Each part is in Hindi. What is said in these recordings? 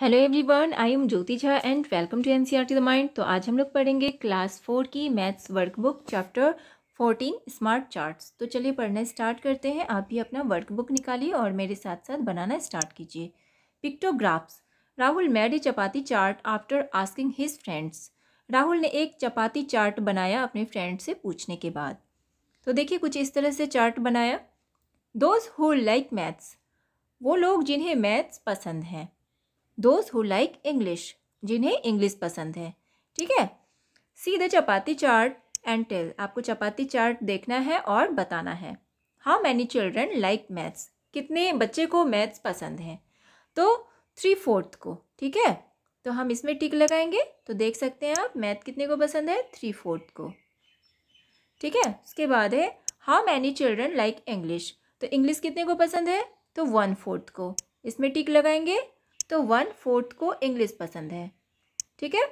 hello everyone I am Jyoti Jha and welcome to NCERT the mind तो आज हम लोग पढ़ेंगे क्लास फोर की maths workbook chapter fourteen smart charts तो चलिए पढ़ना स्टार्ट करते हैं आप भी अपना वर्कबुक निकालिए और मेरे साथ साथ बनाना स्टार्ट कीजिए pictographs Rahul made a chapati chart after asking his friends Rahul ने एक चपाती चार्ट बनाया अपने फ्रेंड से पूछने के बाद तो देखिए कुछ इस तरह से चार्ट बनाया दोज हु लाइक मैथ्स वो लोग जिन्हें मैथ्स पसंद हैं दोज हु लाइक इंग्लिश जिन्हें इंग्लिश पसंद है ठीक है see the chapati chart and tell आपको चपाती चार्ट देखना है और बताना है how many children like maths कितने बच्चे को मैथ्स पसंद है तो थ्री फोर्थ को ठीक है तो हम इसमें टिक लगाएंगे तो देख सकते हैं आप मैथ कितने को पसंद है थ्री फोर्थ को ठीक है उसके बाद है how many children like English तो इंग्लिश कितने को पसंद है तो वन फोर्थ को इसमें टिक लगाएंगे तो वन फोर्थ को इंग्लिश पसंद है ठीक है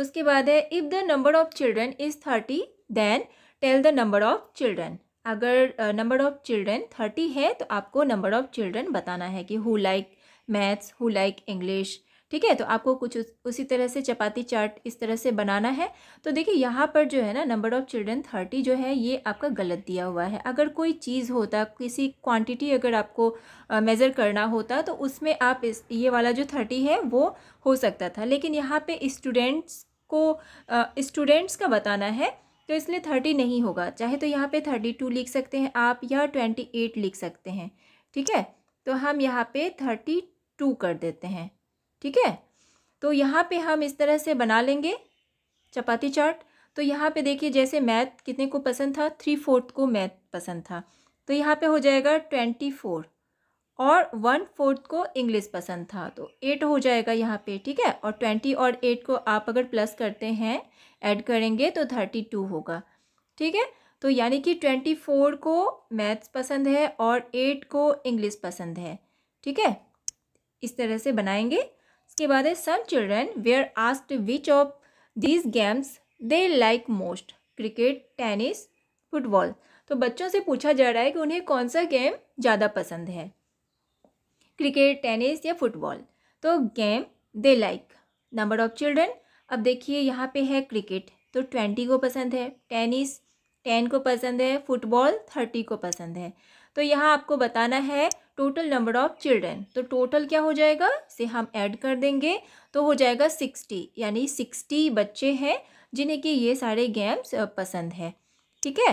उसके बाद है if the number of children is thirty then tell the number of children अगर नंबर ऑफ़ चिल्ड्रन थर्टी है तो आपको नंबर ऑफ़ चिल्ड्रन बताना है कि who like maths who like English ठीक है तो आपको कुछ उस, उसी तरह से चपाती चार्ट इस तरह से बनाना है तो देखिए यहाँ पर जो है ना नंबर ऑफ़ चिल्ड्रन थर्टी जो है ये आपका गलत दिया हुआ है अगर कोई चीज़ होता किसी क्वांटिटी अगर आपको मेज़र करना होता तो उसमें आप इस ये वाला जो थर्टी है वो हो सकता था लेकिन यहाँ पे स्टूडेंट्स को स्टूडेंट्स का बताना है तो इसलिए थर्टी नहीं होगा चाहे तो यहाँ पे थर्टी टू लिख सकते हैं आप या ट्वेंटी एट लिख सकते हैं ठीक है तो हम यहाँ पे थर्टी टू कर देते हैं ठीक है तो यहाँ पे हम इस तरह से बना लेंगे चपाती चाट तो यहाँ पे देखिए जैसे मैथ कितने को पसंद था थ्री फोर्थ को मैथ पसंद था तो यहाँ पे हो जाएगा ट्वेंटी फोर और वन फोर्थ को इंग्लिश पसंद था तो एट हो जाएगा यहाँ पे ठीक है और ट्वेंटी और एट को आप अगर प्लस करते हैं ऐड करेंगे तो थर्टी टू होगा ठीक है तो यानी कि ट्वेंटी फोर को मैथ्स पसंद है और एट को इंग्लिश पसंद है ठीक है इस तरह से बनाएंगे इसके बाद है some children were asked which of these games they like most cricket tennis football तो बच्चों से पूछा जा रहा है कि उन्हें कौन सा गेम ज़्यादा पसंद है क्रिकेट टेनिस या फुटबॉल तो game they like number of children अब देखिए यहाँ पे है क्रिकेट तो ट्वेंटी को पसंद है टेनिस टेन को पसंद है फुटबॉल थर्टी को पसंद है तो यहाँ आपको बताना है टोटल नंबर ऑफ़ चिल्ड्रेन तो टोटल क्या हो जाएगा इसे हम ऐड कर देंगे तो हो जाएगा सिक्सटी यानी सिक्सटी बच्चे हैं जिन्हें कि ये सारे गेम्स पसंद हैं ठीक है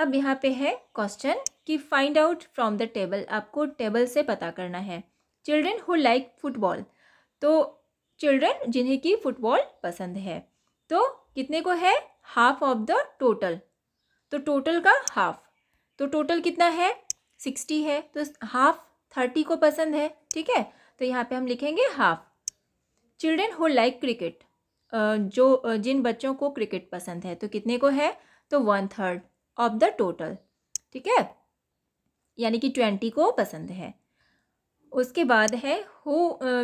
अब यहाँ पे है क्वेश्चन कि find out from the table आपको टेबल से पता करना है चिल्ड्रेन हु लाइक फुटबॉल तो चिल्ड्रेन जिन्हें कि फुटबॉल पसंद है तो कितने को है हाफ ऑफ द टोटल तो टोटल का हाफ तो टोटल कितना है सिक्सटी है तो हाफ थर्टी को पसंद है ठीक है तो यहाँ पे हम लिखेंगे half children who like cricket जो जिन बच्चों को क्रिकेट पसंद है तो कितने को है तो one third of the total ठीक है यानी कि ट्वेंटी को पसंद है उसके बाद है who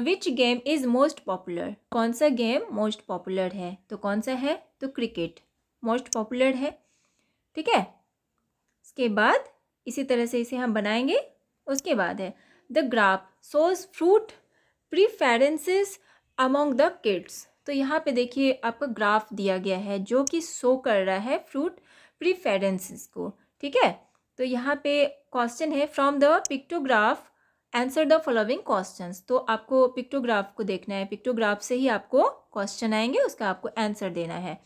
which game is most popular कौन सा गेम मोस्ट पॉपुलर है तो कौन सा है तो क्रिकेट मोस्ट पॉपुलर है ठीक है इसके बाद इसी तरह से इसे हम बनाएंगे उसके बाद है the graph shows fruit preferences among the kids तो यहाँ पे देखिए आपका ग्राफ दिया गया है जो कि शो कर रहा है फ्रूट प्रीफेरेंसेस को ठीक है तो यहाँ पे क्वेश्चन है from the pictograph answer the following question तो आपको पिक्टोग्राफ को देखना है पिक्टोग्राफ से ही आपको क्वेश्चन आएंगे उसका आपको आंसर देना है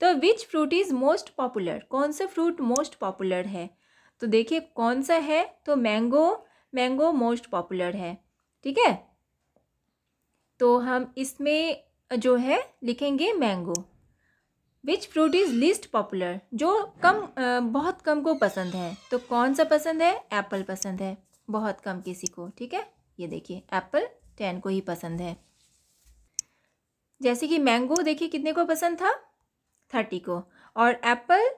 तो which fruit is most popular कौन सा फ्रूट मोस्ट पॉपुलर है तो देखिए कौन सा है तो मैंगो मैंगो मोस्ट पॉपुलर है ठीक है तो हम इसमें जो है लिखेंगे mango which fruit is least popular जो कम बहुत कम को पसंद है तो कौन सा पसंद है एप्पल पसंद है बहुत कम किसी को ठीक है ये देखिए एप्पल टेन को ही पसंद है जैसे कि मैंगो देखिए कितने को पसंद था थर्टी को और एप्पल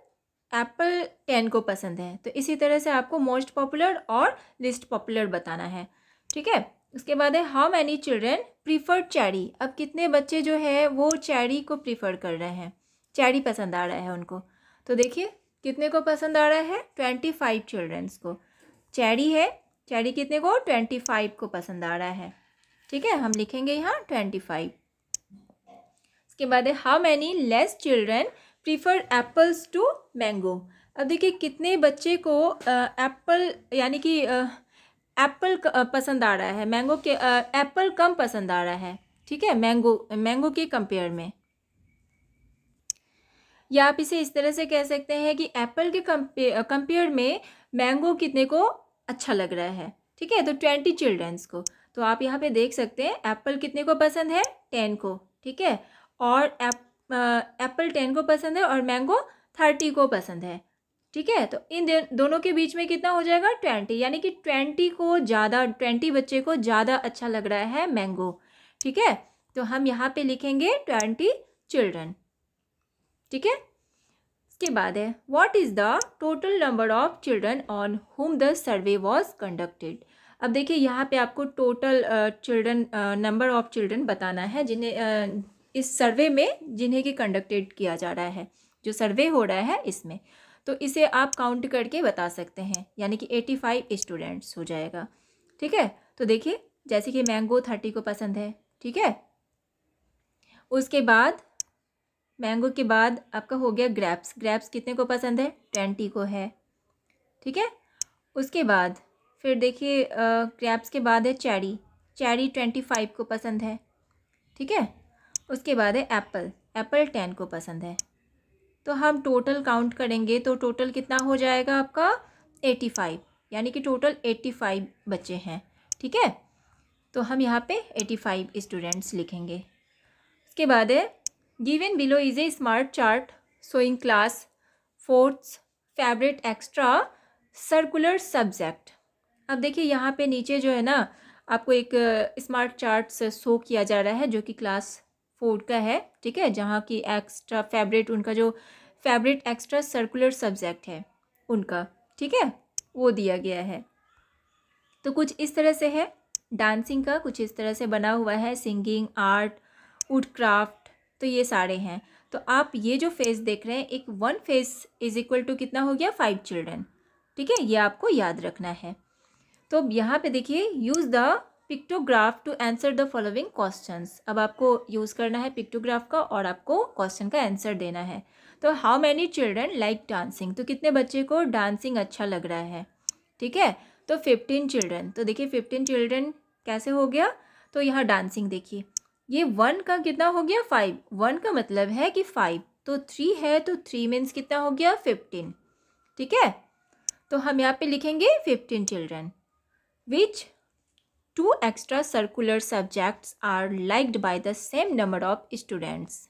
एप्पल टेन को पसंद है तो इसी तरह से आपको मोस्ट पॉपुलर और लिस्ट पॉपुलर बताना है ठीक है उसके बाद है how many children prefer cherry अब कितने बच्चे जो है वो चैरी को प्रीफर कर रहे हैं चैरी पसंद आ रहा है उनको तो देखिए कितने को पसंद आ रहा है ट्वेंटी फाइव चिल्ड्रेंस को चैरी है चैरी कितने को ट्वेंटी फाइव को पसंद आ रहा है ठीक है हम लिखेंगे यहाँ ट्वेंटी फाइव उसके बाद है how many less children prefer apples to mango अब देखिए कितने बच्चे को एप्पल यानी कि एप्पल पसंद आ रहा है मैंगो के एप्पल कम पसंद आ रहा है ठीक है मैंगो मैंगो के कंपेयर में या आप इसे इस तरह से कह सकते हैं कि एप्पल के कंपेयर में मैंगो कितने को अच्छा लग रहा है ठीक है तो ट्वेंटी चिल्ड्रंस को तो आप यहाँ पे देख सकते हैं एप्पल कितने को पसंद है टेन को ठीक है और एप एप्पल टेन को पसंद है और मैंगो थर्टी को पसंद है ठीक है तो इन दोनों के बीच में कितना हो जाएगा ट्वेंटी यानी कि ट्वेंटी को ज़्यादा ट्वेंटी बच्चे को ज़्यादा अच्छा लग रहा है मैंगो ठीक है तो हम यहाँ पे लिखेंगे ट्वेंटी चिल्ड्रन ठीक है इसके बाद है what is the total number of children on whom the survey was conducted अब देखिए यहाँ पे आपको total children number of children बताना है जिन्हें uh, इस सर्वे में जिन्हें कि कंडक्टेड किया जा रहा है जो सर्वे हो रहा है इसमें तो इसे आप काउंट करके बता सकते हैं यानी कि एटी फाइव स्टूडेंट्स हो जाएगा ठीक है तो देखिए जैसे कि मैंगो थर्टी को पसंद है ठीक है उसके बाद मैंगो के बाद आपका हो गया ग्रैप्स ग्रैप्स कितने को पसंद है ट्वेंटी को है ठीक है उसके बाद फिर देखिए ग्रैप्स के बाद है चैरी चैरी ट्वेंटी फाइव को पसंद है ठीक है उसके बाद है एप्पल एप्पल टेन को पसंद है तो हम टोटल काउंट करेंगे तो टोटल कितना हो जाएगा आपका एटी फाइव यानी कि टोटल एट्टी फाइव बच्चे हैं ठीक है तो हम यहाँ पे एटी फाइव स्टूडेंट्स लिखेंगे उसके बाद है given below is a smart chart showing class fourth favourite extra circular subject अब देखिए यहाँ पे नीचे जो है ना आपको एक स्मार्ट चार्ट शो किया जा रहा है जो कि क्लास फोर्ड का है ठीक है जहाँ की एक्स्ट्रा फेवरेट उनका जो फेवरेट एक्स्ट्रा सर्कुलर सब्जेक्ट है उनका ठीक है वो दिया गया है तो कुछ इस तरह से है डांसिंग का कुछ इस तरह से बना हुआ है सिंगिंग आर्ट वुड क्राफ्ट तो ये सारे हैं तो आप ये जो फेस देख रहे हैं एक one face is equal to कितना हो गया फाइव चिल्ड्रन ठीक है ये आपको याद रखना है तो अब यहाँ पे देखिए use the pictograph to answer the following questions अब आपको यूज़ करना है पिक्टोग्राफ का और आपको क्वेश्चन का आंसर देना है तो how many children like dancing तो कितने बच्चे को डांसिंग अच्छा लग रहा है ठीक है तो फिफ्टीन चिल्ड्रन तो देखिए फिफ्टीन चिल्ड्रन कैसे हो गया तो यहाँ डांसिंग देखिए ये वन का कितना हो गया फाइव वन का मतलब है कि फाइव तो थ्री है तो थ्री मीन्स कितना हो गया फिफ्टीन ठीक है तो हम यहाँ पे लिखेंगे fifteen children which two extra circular subjects are liked by the same number of students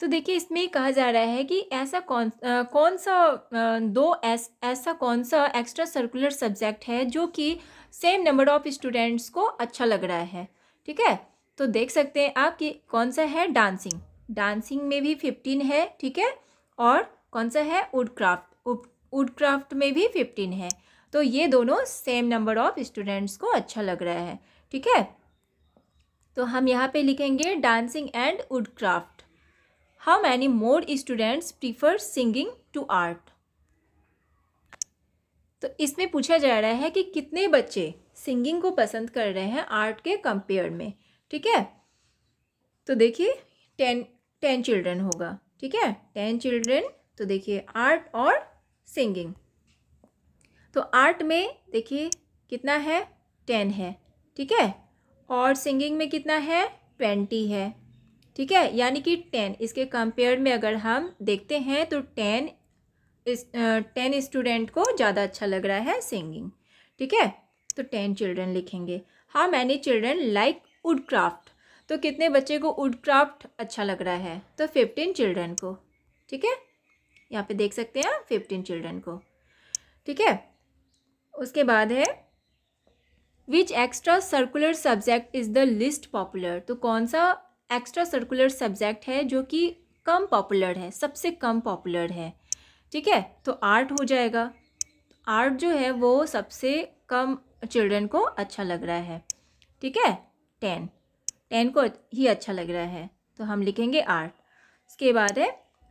तो देखिए इसमें कहा जा रहा है कि ऐसा कौन आ, कौन सा आ, दो ऐस, ऐसा कौन सा एक्स्ट्रा सर्कुलर सब्जेक्ट है जो कि सेम नंबर ऑफ स्टूडेंट्स को अच्छा लग रहा है ठीक है तो देख सकते हैं आप कि कौन सा है डांसिंग डांसिंग में भी फिफ्टीन है ठीक है और कौन सा है वुड क्राफ्ट वुड क्राफ्ट में भी फिफ्टीन है तो ये दोनों सेम नंबर ऑफ स्टूडेंट्स को अच्छा लग रहा है ठीक है तो हम यहाँ पे लिखेंगे dancing and wood craft how many more students prefer singing to art तो इसमें पूछा जा रहा है कि कितने बच्चे सिंगिंग को पसंद कर रहे हैं आर्ट के कंपेयर में ठीक है तो देखिए टेन टेन चिल्ड्रन होगा ठीक है टेन चिल्ड्रन तो देखिए आर्ट और सिंगिंग तो आर्ट में देखिए कितना है टेन है ठीक है और सिंगिंग में कितना है ट्वेंटी है ठीक है यानी कि टेन इसके कंपेयर में अगर हम देखते हैं तो टेन इस टेन स्टूडेंट को ज़्यादा अच्छा लग रहा है सिंगिंग ठीक है तो टेन चिल्ड्रन लिखेंगे how many children like wood craft तो कितने बच्चे को वुड क्राफ्ट अच्छा लग रहा है तो फिफ्टीन चिल्ड्रन को ठीक है यहाँ पे देख सकते हैं फिफ्टीन चिल्ड्रन को ठीक है उसके बाद है which extra circular subject is the least popular तो कौन सा एक्स्ट्रा सर्कुलर सब्जेक्ट है जो कि कम पॉपुलर है सबसे कम पॉपुलर है ठीक है तो आर्ट हो जाएगा आर्ट जो है वो सबसे कम चिल्ड्रन को अच्छा लग रहा है ठीक है टेन टेन को ही अच्छा लग रहा है तो हम लिखेंगे आर्ट उसके बाद है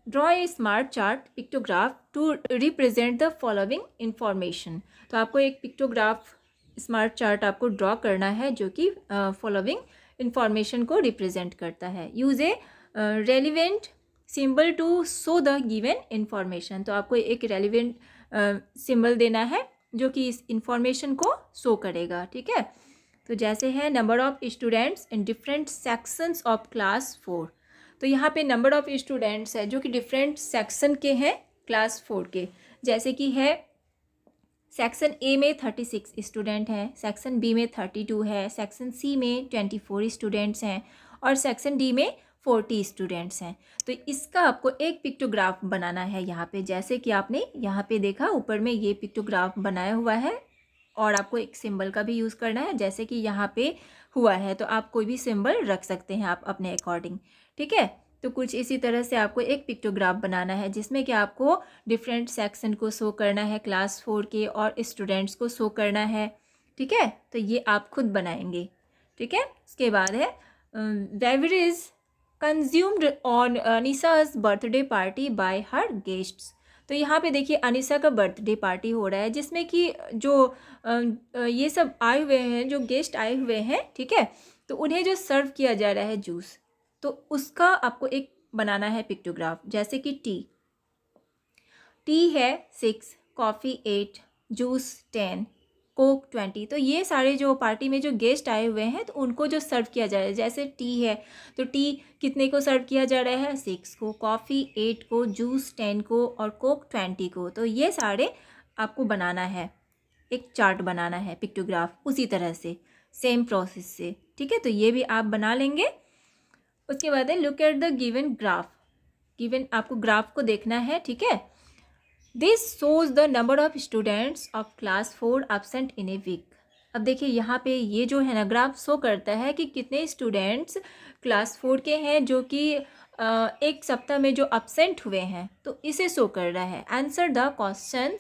draw a smart chart pictograph to represent the following information तो आपको एक पिक्टोग्राफ स्मार्ट चार्ट आपको ड्रॉ करना है जो कि फॉलोइंग इन्फॉर्मेशन को रिप्रेजेंट करता है use a relevant symbol to show the given information तो आपको एक रेलिवेंट सिंबल देना है जो कि इस इन्फॉर्मेशन को शो करेगा ठीक है तो जैसे है number of students in different sections of class four तो यहाँ पे नंबर ऑफ़ स्टूडेंट्स है जो कि डिफरेंट सेक्शन के हैं क्लास फोर के जैसे कि है सेक्शन ए में थर्टी सिक्स स्टूडेंट हैं सेक्शन बी में थर्टी टू है सेक्शन सी में ट्वेंटी फोर स्टूडेंट्स हैं और सेक्शन डी में फोर्टी स्टूडेंट्स हैं तो इसका आपको एक पिक्टोग्राफ बनाना है यहाँ पे जैसे कि आपने यहाँ पे देखा ऊपर में ये पिक्टोग्राफ बनाया हुआ है और आपको एक सिंबल का भी यूज़ करना है जैसे कि यहाँ पे हुआ है तो आप कोई भी सिंबल रख सकते हैं आप अपने अकॉर्डिंग ठीक है तो कुछ इसी तरह से आपको एक पिक्टोग्राफ बनाना है जिसमें कि आपको डिफरेंट सेक्शन को शो करना है क्लास फोर के और स्टूडेंट्स को शो करना है ठीक है तो ये आप खुद बनाएंगे ठीक है इसके बाद है beverage consumed on Anisa's birthday party by her guests तो यहाँ पे देखिए अनिशा का बर्थडे पार्टी हो रहा है जिसमें कि जो ये सब आए हुए हैं जो गेस्ट आए हुए हैं ठीक है तो उन्हें जो सर्व किया जा रहा है जूस तो उसका आपको एक बनाना है पिक्टोग्राफ जैसे कि टी टी है six coffee eight juice ten coke twenty तो ये सारे जो पार्टी में जो गेस्ट आए हुए हैं तो उनको जो सर्व किया जा रहा है जैसे टी है तो टी कितने को सर्व किया जा रहा है सिक्स को कॉफ़ी एट को जूस टेन को और कोक ट्वेंटी को तो ये सारे आपको बनाना है एक चार्ट बनाना है पिक्टोग्राफ उसी तरह से सेम प्रोसेस से ठीक है तो ये भी आप बना लेंगे उसके बाद है look at the given graph given आपको ग्राफ को देखना है ठीक है this shows the number of students of class four absent in a week अब देखिए यहाँ पे ये जो है ना ग्राफ शो करता है कि कितने स्टूडेंट्स क्लास फोर के हैं जो कि एक सप्ताह में जो एबसेंट हुए हैं तो इसे शो कर रहा है answer the question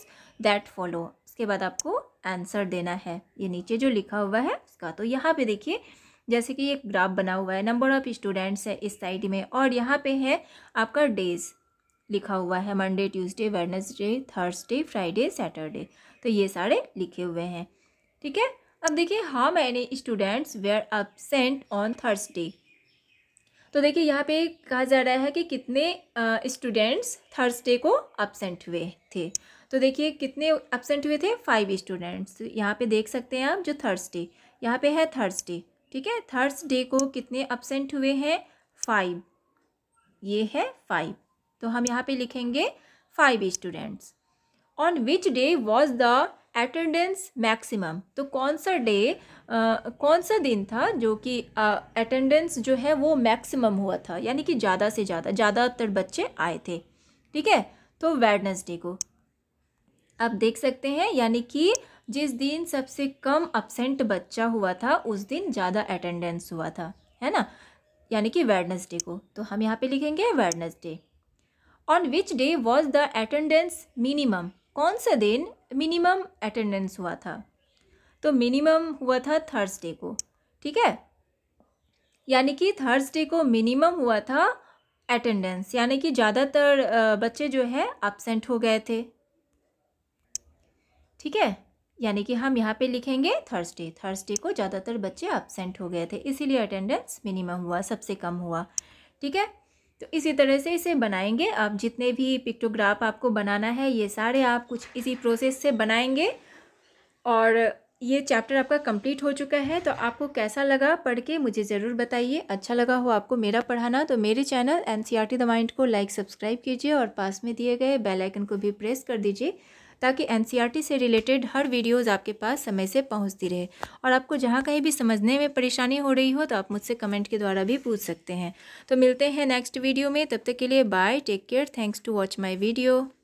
that follow उसके बाद आपको आंसर देना है ये नीचे जो लिखा हुआ है उसका तो यहाँ पे देखिए जैसे कि एक ग्राफ बना हुआ है नंबर ऑफ़ स्टूडेंट्स है इस साइड में और यहाँ पे है आपका डेज़ लिखा हुआ है Monday Tuesday Wednesday Thursday Friday Saturday तो ये सारे लिखे हुए हैं ठीक है अब देखिए how many students were absent on Thursday तो देखिए यहाँ पे कहा जा रहा है कि कितने स्टूडेंट्स थर्सडे को अपसेंट हुए थे तो देखिए कितने अपसेंट हुए थे फाइव स्टूडेंट्स तो यहाँ पे देख सकते हैं आप जो थर्सडे यहाँ पे है थर्सडे ठीक है थर्सडे को कितने अपसेंट हुए हैं फाइव ये है फाइव तो हम यहाँ पे लिखेंगे five students on which day was the attendance maximum तो कौन सा डे कौन सा दिन था जो कि अटेंडेंस जो है वो मैक्सिमम हुआ था यानी कि ज़्यादा से ज़्यादा ज़्यादातर बच्चे आए थे ठीक है तो वेडनेसडे को आप देख सकते हैं यानी कि जिस दिन सबसे कम अपसेंट बच्चा हुआ था उस दिन ज़्यादा अटेंडेंस हुआ था है ना यानी कि वेडनेसडे को तो हम यहाँ पे लिखेंगे Wednesday on which day was the attendance minimum कौन सा दिन मिनिमम अटेंडेंस हुआ था तो मिनिमम हुआ था थर्सडे को ठीक है यानी कि थर्सडे को मिनिमम हुआ था अटेंडेंस यानी कि ज़्यादातर बच्चे जो है एबसेंट हो गए थे ठीक है यानी कि हम यहाँ पे लिखेंगे थर्सडे थर्सडे को ज़्यादातर बच्चे एबसेंट हो गए थे इसीलिए अटेंडेंस मिनिमम हुआ सबसे कम हुआ ठीक है तो इसी तरह से इसे बनाएंगे आप जितने भी पिक्टोग्राफ आपको बनाना है ये सारे आप कुछ इसी प्रोसेस से बनाएंगे और ये चैप्टर आपका कंप्लीट हो चुका है तो आपको कैसा लगा पढ़ के मुझे ज़रूर बताइए अच्छा लगा हो आपको मेरा पढ़ाना तो मेरे channel N C R T the mind को लाइक सब्सक्राइब कीजिए और पास में दिए गए बेलाइकन को भी प्रेस कर दीजिए ताकि एन e से रिलेटेड हर वीडियोज़ आपके पास समय से पहुँचती रहे और आपको जहाँ कहीं भी समझने में परेशानी हो रही हो तो आप मुझसे कमेंट के द्वारा भी पूछ सकते हैं तो मिलते हैं नेक्स्ट वीडियो में तब तक के लिए bye take care thanks to watch my video